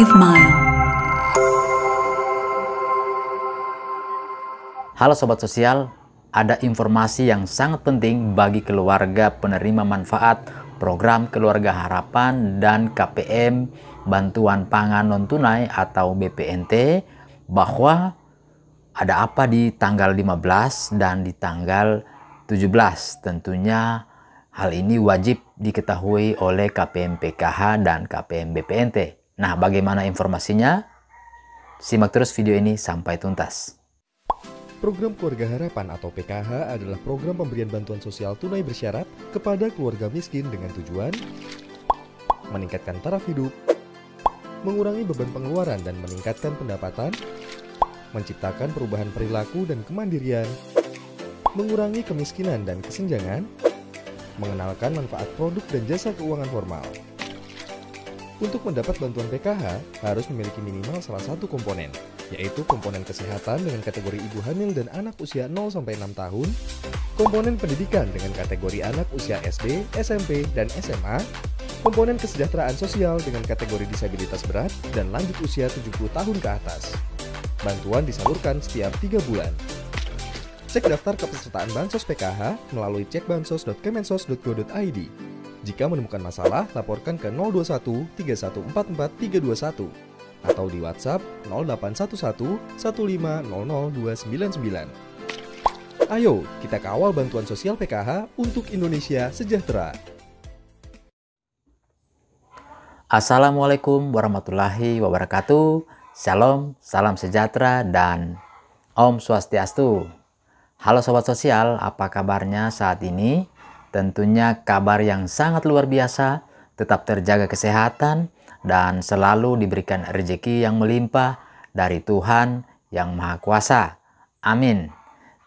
Five Mile. Halo sobat sosial, ada informasi yang sangat penting bagi keluarga penerima manfaat program Keluarga Harapan dan KPM Bantuan Pangan Non Tunai atau BPNT bahwa ada apa di tanggal 15 dan di tanggal 17 tentunya Hal ini wajib diketahui oleh KPM PKH dan KPM BPNT. Nah, bagaimana informasinya? Simak terus video ini sampai tuntas. Program Keluarga Harapan atau PKH adalah program pemberian bantuan sosial tunai bersyarat kepada keluarga miskin dengan tujuan meningkatkan taraf hidup, mengurangi beban pengeluaran dan meningkatkan pendapatan, menciptakan perubahan perilaku dan kemandirian, mengurangi kemiskinan dan kesenjangan, mengenalkan manfaat produk dan jasa keuangan formal. Untuk mendapat bantuan PKH, harus memiliki minimal salah satu komponen, yaitu komponen kesehatan dengan kategori ibu hamil dan anak usia 0-6 tahun, komponen pendidikan dengan kategori anak usia SD, SMP, dan SMA, komponen kesejahteraan sosial dengan kategori disabilitas berat dan lanjut usia 70 tahun ke atas. Bantuan disalurkan setiap 3 bulan. Cek daftar kepesertaan Bansos PKH melalui cekbansos.kemensos.go.id. Jika menemukan masalah, laporkan ke 021 3144 321 atau di WhatsApp 0811 1500299. Ayo, kita kawal bantuan sosial PKH untuk Indonesia sejahtera. Assalamualaikum warahmatullahi wabarakatuh. Shalom, salam sejahtera dan Om Swastiastu. Halo sobat sosial, apa kabarnya saat ini? Tentunya kabar yang sangat luar biasa, tetap terjaga kesehatan, dan selalu diberikan rezeki yang melimpah dari Tuhan yang Maha Kuasa. Amin.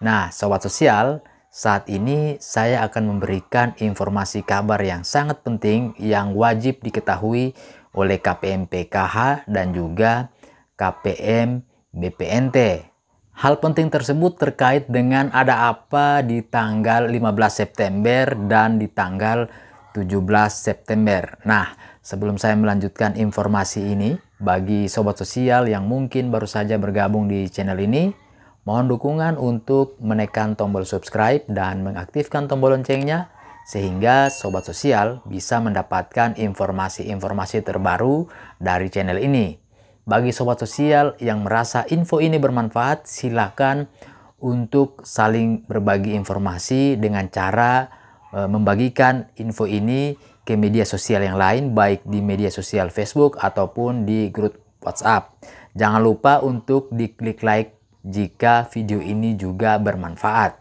Nah, sobat sosial, saat ini saya akan memberikan informasi kabar yang sangat penting yang wajib diketahui oleh KPM PKH dan juga KPM BPNT. Hal penting tersebut terkait dengan ada apa di tanggal 15 September dan di tanggal 17 September. Nah, sebelum saya melanjutkan informasi ini, bagi sobat sosial yang mungkin baru saja bergabung di channel ini, mohon dukungan untuk menekan tombol subscribe dan mengaktifkan tombol loncengnya sehingga sobat sosial bisa mendapatkan informasi-informasi terbaru dari channel ini. Bagi sobat sosial yang merasa info ini bermanfaat, silakan untuk saling berbagi informasi dengan cara e, membagikan info ini ke media sosial yang lain, baik di media sosial Facebook ataupun di grup WhatsApp. Jangan lupa untuk diklik like jika video ini juga bermanfaat.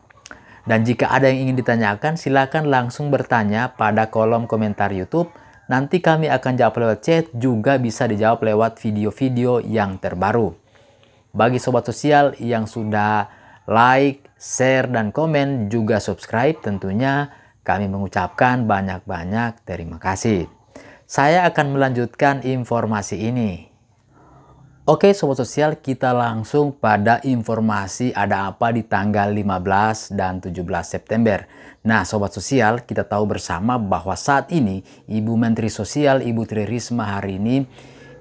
Dan jika ada yang ingin ditanyakan, silakan langsung bertanya pada kolom komentar YouTube Nanti kami akan jawab lewat chat, juga bisa dijawab lewat video-video yang terbaru. Bagi sobat sosial yang sudah like, share, dan komen, juga subscribe tentunya kami mengucapkan banyak-banyak terima kasih. Saya akan melanjutkan informasi ini. Oke Sobat Sosial, kita langsung pada informasi ada apa di tanggal 15 dan 17 September. Nah Sobat Sosial, kita tahu bersama bahwa saat ini Ibu Menteri Sosial Ibu Tri Risma hari ini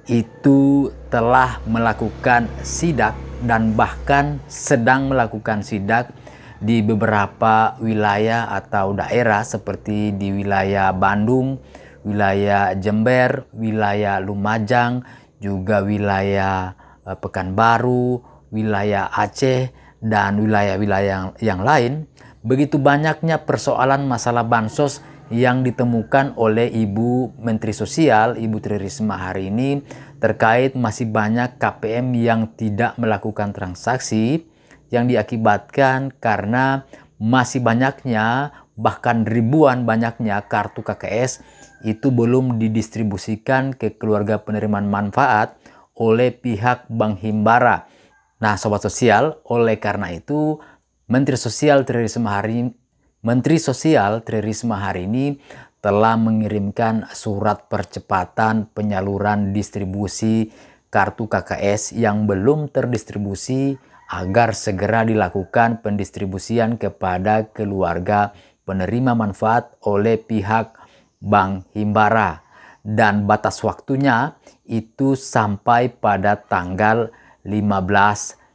itu telah melakukan sidak dan bahkan sedang melakukan sidak di beberapa wilayah atau daerah seperti di wilayah Bandung, wilayah Jember, wilayah Lumajang, juga wilayah eh, Pekanbaru, wilayah Aceh, dan wilayah-wilayah yang, yang lain, begitu banyaknya persoalan masalah bansos yang ditemukan oleh Ibu Menteri Sosial, Ibu Tri Risma hari ini terkait masih banyak KPM yang tidak melakukan transaksi yang diakibatkan karena masih banyaknya bahkan ribuan banyaknya kartu KKS itu belum didistribusikan ke keluarga penerimaan manfaat oleh pihak Bank Himbara. Nah, sobat sosial, oleh karena itu Menteri Sosial Tri Risma hari Menteri Sosial Tri Risma hari ini telah mengirimkan surat percepatan penyaluran distribusi kartu KKS yang belum terdistribusi agar segera dilakukan pendistribusian kepada keluarga penerima manfaat oleh pihak Bank Himbara dan batas waktunya itu sampai pada tanggal 15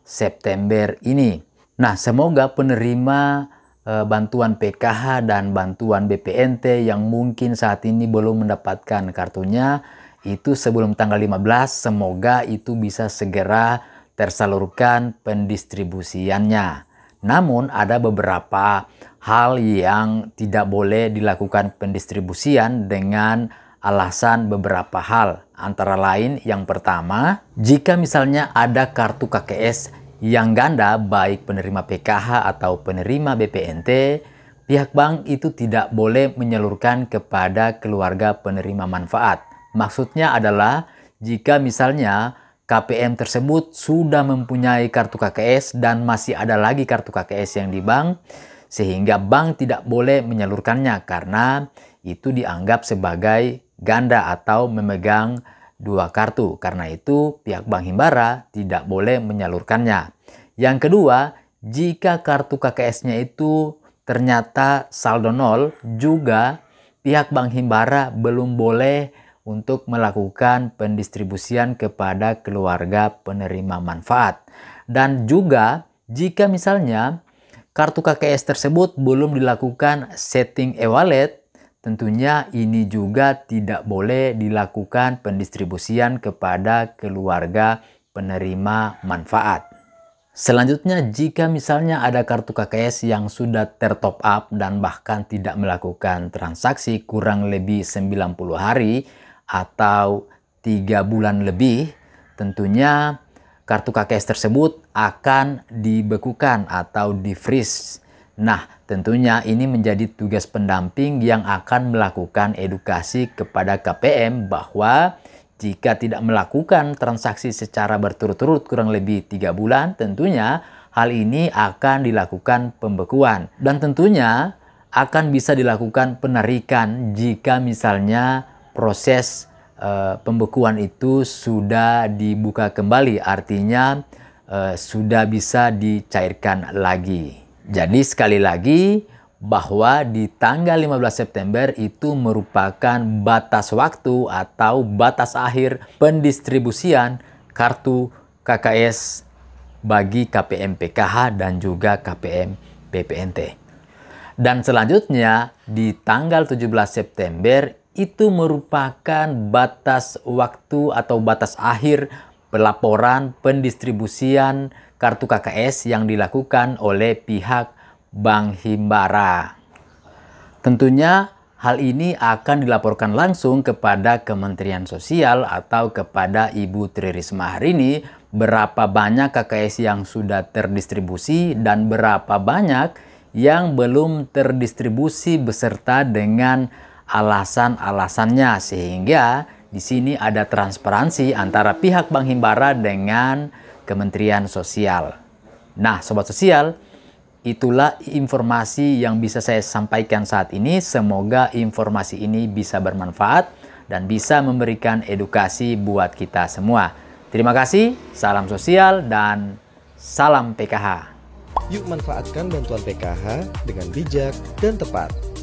September ini. Nah, semoga penerima e, bantuan PKH dan bantuan BPNT yang mungkin saat ini belum mendapatkan kartunya itu sebelum tanggal 15 semoga itu bisa segera tersalurkan pendistribusiannya. Namun ada beberapa hal yang tidak boleh dilakukan pendistribusian dengan alasan beberapa hal. Antara lain yang pertama, jika misalnya ada kartu KKS yang ganda baik penerima PKH atau penerima BPNT, pihak bank itu tidak boleh menyalurkan kepada keluarga penerima manfaat. Maksudnya adalah jika misalnya KPM tersebut sudah mempunyai kartu KKS dan masih ada lagi kartu KKS yang di bank, sehingga bank tidak boleh menyalurkannya karena itu dianggap sebagai ganda atau memegang dua kartu. Karena itu pihak Bank Himbara tidak boleh menyalurkannya. Yang kedua, jika kartu KKS-nya itu ternyata saldo nol, juga pihak Bank Himbara belum boleh untuk melakukan pendistribusian kepada keluarga penerima manfaat. Dan juga jika misalnya kartu KKS tersebut belum dilakukan setting e-wallet, tentunya ini juga tidak boleh dilakukan pendistribusian kepada keluarga penerima manfaat. Selanjutnya, jika misalnya ada kartu KKS yang sudah tertop up dan bahkan tidak melakukan transaksi kurang lebih 90 hari atau 3 bulan lebih, tentunya kartu KKS tersebut akan dibekukan atau di-freeze. Nah, tentunya ini menjadi tugas pendamping yang akan melakukan edukasi kepada KPM bahwa jika tidak melakukan transaksi secara berturut-turut kurang lebih tiga bulan, tentunya hal ini akan dilakukan pembekuan. Dan tentunya akan bisa dilakukan penarikan jika misalnya proses Eh, pembekuan itu sudah dibuka kembali, artinya eh, sudah bisa dicairkan lagi. Jadi sekali lagi bahwa di tanggal 15 September itu merupakan batas waktu atau batas akhir pendistribusian kartu KKS bagi KPM PKH dan juga KPM PPNT. Dan selanjutnya di tanggal 17 September itu merupakan batas waktu atau batas akhir pelaporan pendistribusian kartu KKS yang dilakukan oleh pihak Bank Himbara. Tentunya hal ini akan dilaporkan langsung kepada Kementerian Sosial atau kepada Ibu Tri Risma hari ini berapa banyak KKS yang sudah terdistribusi dan berapa banyak yang belum terdistribusi beserta dengan alasan-alasannya sehingga di sini ada transparansi antara pihak Bank Himbara dengan Kementerian Sosial. Nah, sobat sosial, itulah informasi yang bisa saya sampaikan saat ini. Semoga informasi ini bisa bermanfaat dan bisa memberikan edukasi buat kita semua. Terima kasih, salam sosial dan salam PKH. Yuk manfaatkan bantuan PKH dengan bijak dan tepat.